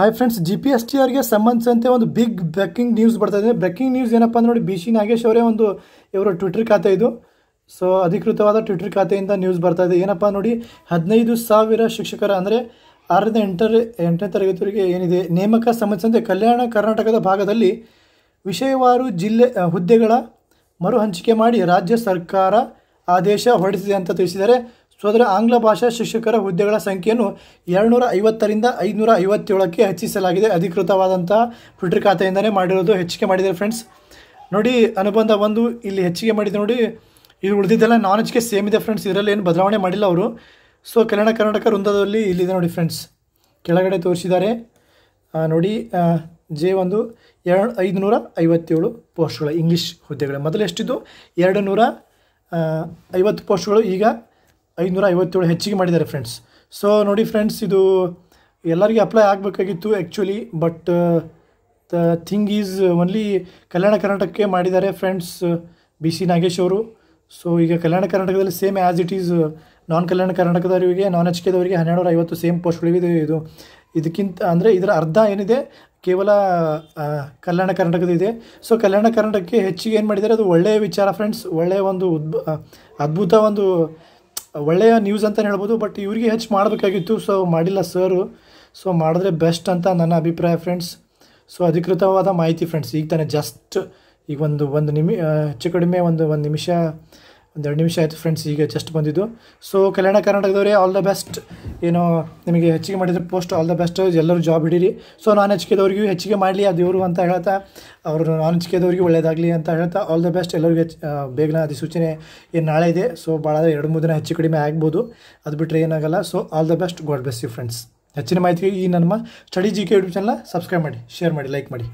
hi friends G P S T ಅವರಿಗೆ ಸಂಬಂಧಿಸಿದಂತೆ ಒಂದು ಬಿಗ್ ಬ್ರೇಕಿಂಗ್ ನ್ಯೂಸ್ ಬರ್ತಾ ಇದೆ ಬ್ರೇಕಿಂಗ್ ನ್ಯೂಸ್ ಏನಪ್ಪ ನೋಡಿ ಬಿ ಸಿ ನಾಗೇಶ್ ಅವರೇ ಒಂದು ಇವರ ಟ್ವಿಟರ್ ಖಾತೆ ಇದು ಸೊ ಅಧಿಕೃತವಾದ ಟ್ವಿಟರ್ ಖಾತೆಯಿಂದ ನ್ಯೂಸ್ ಬರ್ತಾ ಇದೆ ಏನಪ್ಪ ನೋಡಿ ಹದಿನೈದು ಸಾವಿರ ಶಿಕ್ಷಕರ ಅಂದರೆ ಆರರಿಂದ ಎಂಟರ ಎಂಟನೇ ತರಗತಿಯವರಿಗೆ ಏನಿದೆ ನೇಮಕ ಸಂಬಂಧಿಸಿದಂತೆ ಕಲ್ಯಾಣ ಕರ್ನಾಟಕದ ಭಾಗದಲ್ಲಿ ವಿಷಯವಾರು ಜಿಲ್ಲೆ ಹುದ್ದೆಗಳ ಮರು ಹಂಚಿಕೆ ಮಾಡಿ ರಾಜ್ಯ ಸರ್ಕಾರ ಆದೇಶ ಹೊರಡಿಸಿದೆ ಅಂತ ತಿಳಿಸಿದ್ದಾರೆ ಸೊ ಅದರ ಆಂಗ್ಲ ಭಾಷಾ ಶಿಕ್ಷಕರ ಹುದ್ದೆಗಳ ಸಂಖ್ಯೆಯನ್ನು ಎರಡುನೂರ ಐವತ್ತರಿಂದ ಐದುನೂರ ಐವತ್ತೇಳಕ್ಕೆ ಹೆಚ್ಚಿಸಲಾಗಿದೆ ಅಧಿಕೃತವಾದಂಥ ಟ್ವಿಟರ್ ಖಾತೆಯಿಂದಲೇ ಮಾಡಿರೋದು ಹೆಚ್ಚಿಗೆ ಮಾಡಿದ್ದಾರೆ ಫ್ರೆಂಡ್ಸ್ ನೋಡಿ ಅನುಬಂಧ ಒಂದು ಇಲ್ಲಿ ಹೆಚ್ಚಿಗೆ ಮಾಡಿದೆ ನೋಡಿ ಇದು ಉಳಿದಿದ್ದೆಲ್ಲ ನಾನ್ ಸೇಮ್ ಇದೆ ಫ್ರೆಂಡ್ಸ್ ಇದರಲ್ಲಿ ಏನು ಬದಲಾವಣೆ ಮಾಡಿಲ್ಲ ಅವರು ಸೊ ಕನ್ನಡ ಕರ್ನಾಟಕ ವೃಂದದಲ್ಲಿ ಇಲ್ಲಿದೆ ನೋಡಿ ಫ್ರೆಂಡ್ಸ್ ಕೆಳಗಡೆ ತೋರಿಸಿದ್ದಾರೆ ನೋಡಿ ಜೆ ಒಂದು ಎರಡು ಐದುನೂರ ಐವತ್ತೇಳು ಪೋಸ್ಟ್ಗಳು ಇಂಗ್ಲೀಷ್ ಹುದ್ದೆಗಳು ಮೊದಲು ಎಷ್ಟಿದ್ದು ಎರಡು ನೂರ ಐವತ್ತು ಪೋಸ್ಟ್ಗಳು ಈಗ ಐನೂರ ಐವತ್ತೇಳು ಹೆಚ್ಚಿಗೆ ಮಾಡಿದ್ದಾರೆ ಫ್ರೆಂಡ್ಸ್ ಸೊ ನೋಡಿ ಫ್ರೆಂಡ್ಸ್ ಇದು ಎಲ್ಲರಿಗೆ ಅಪ್ಲೈ ಆಗಬೇಕಾಗಿತ್ತು actually but the thing is only Kalyana ಕರ್ನಾಟಕಕ್ಕೆ ಮಾಡಿದ್ದಾರೆ ಫ್ರೆಂಡ್ಸ್ ಬಿ ಸಿ ನಾಗೇಶ್ ಅವರು ಸೊ ಈಗ ಕಲ್ಯಾಣ ಕರ್ನಾಟಕದಲ್ಲಿ same as it is non Kalyana ಕರ್ನಾಟಕದವರಿಗೆ ನಾನ್ ಎಚ್ ಕೆದವರಿಗೆ ಹನ್ನೆರಡುನೂರ ಐವತ್ತು ಸೇಮ್ ಪೋಸ್ಟ್ಗಳಿವೆ ಇದು ಇದಕ್ಕಿಂತ ಅಂದರೆ ಇದರ ಅರ್ಧ ಏನಿದೆ ಕೇವಲ ಕಲ್ಯಾಣ ಕರ್ನಾಟಕದಿದೆ ಸೊ ಕಲ್ಯಾಣ ಕರ್ನಾಟಕಕ್ಕೆ ಹೆಚ್ಚಿಗೆ ಏನು ಮಾಡಿದ್ದಾರೆ ಅದು ಒಳ್ಳೆಯ ವಿಚಾರ ಫ್ರೆಂಡ್ಸ್ ಒಳ್ಳೆಯ ಒಂದು ಉದ್ಭ ಅದ್ಭುತ ಒಂದು ಒಳ್ಳೆಯ ನ್ಯೂಸ್ ಅಂತಲೇ ಹೇಳ್ಬೋದು ಬಟ್ ಇವರಿಗೆ ಹೆಚ್ಚು ಮಾಡಬೇಕಾಗಿತ್ತು ಸೊ ಮಾಡಿಲ್ಲ ಸರು ಸೊ ಮಾಡಿದ್ರೆ ಬೆಸ್ಟ್ ಅಂತ ನನ್ನ ಅಭಿಪ್ರಾಯ ಫ್ರೆಂಡ್ಸ್ ಸೊ ಅಧಿಕೃತವಾದ ಮಾಹಿತಿ ಫ್ರೆಂಡ್ಸ್ ಈಗ ತಾನೇ ಜಸ್ಟ್ ಈಗ ಒಂದು ಒಂದು ನಿಮಿ ಹೆಚ್ಚು ಕಡಿಮೆ ಒಂದು ಒಂದು ನಿಮಿಷ ಎರಡು ನಿಮಿಷ ಆಯಿತು ಫ್ರೆಂಡ್ಸ್ ಈಗ ಜಸ್ಟ್ ಬಂದಿದ್ದು ಸೊ ಕಲ್ಯಾಣ ಕರ್ನಾಟಕದವರೇ ಆಲ್ ದ ಬೆಸ್ಟ್ ಏನೋ ನಿಮಗೆ ಹೆಚ್ಚಿಗೆ ಮಾಡಿದರೆ ಪೋಸ್ಟ್ ಆಲ್ ದ ಬೆಸ್ಟ್ ಎಲ್ಲರೂ ಜಾಬ್ ಹಿಡೀರಿ ಸೊ ನಾನ್ ಹೆಚ್ಕೆದವ್ರಿಗೂ ಹೆಚ್ಚಿಗೆ ಮಾಡಲಿ ಆ ದೇವರು ಅಂತ ಹೇಳ್ತಾ ಅವರು ನಾನ್ ಹೆಚ್ಕೆದವ್ರಿಗೆ ಒಳ್ಳೆಯದಾಗಲಿ ಅಂತ ಹೇಳ್ತಾ ಆಲ್ ದ ಬೆಸ್ಟ್ ಎಲ್ಲರಿಗೂ ಹೆಚ್ಚು ಬೇಗನ ಅಧಿಸೂಚನೆ ಏನು ನಾಳೆ ಇದೆ ಸೊ ಭಾಳ ಎರಡು ಮೂರು ದಿನ ಹೆಚ್ಚು ಕಡಿಮೆ ಆಗ್ಬೋದು ಅದು ಬಿಟ್ಟರೆ ಏನಾಗಲ್ಲ so all the best God ಬೆಸ್ಟ್ ಯು ಫ್ರೆಂಡ್ಸ್ ಹೆಚ್ಚಿನ ಮಾಹಿತಿಗೆ ಈ ನಮ್ಮ study G K YouTube channel subscribe ಮಾಡಿ ಶೇರ್ ಮಾಡಿ ಲೈಕ್ ಮಾಡಿ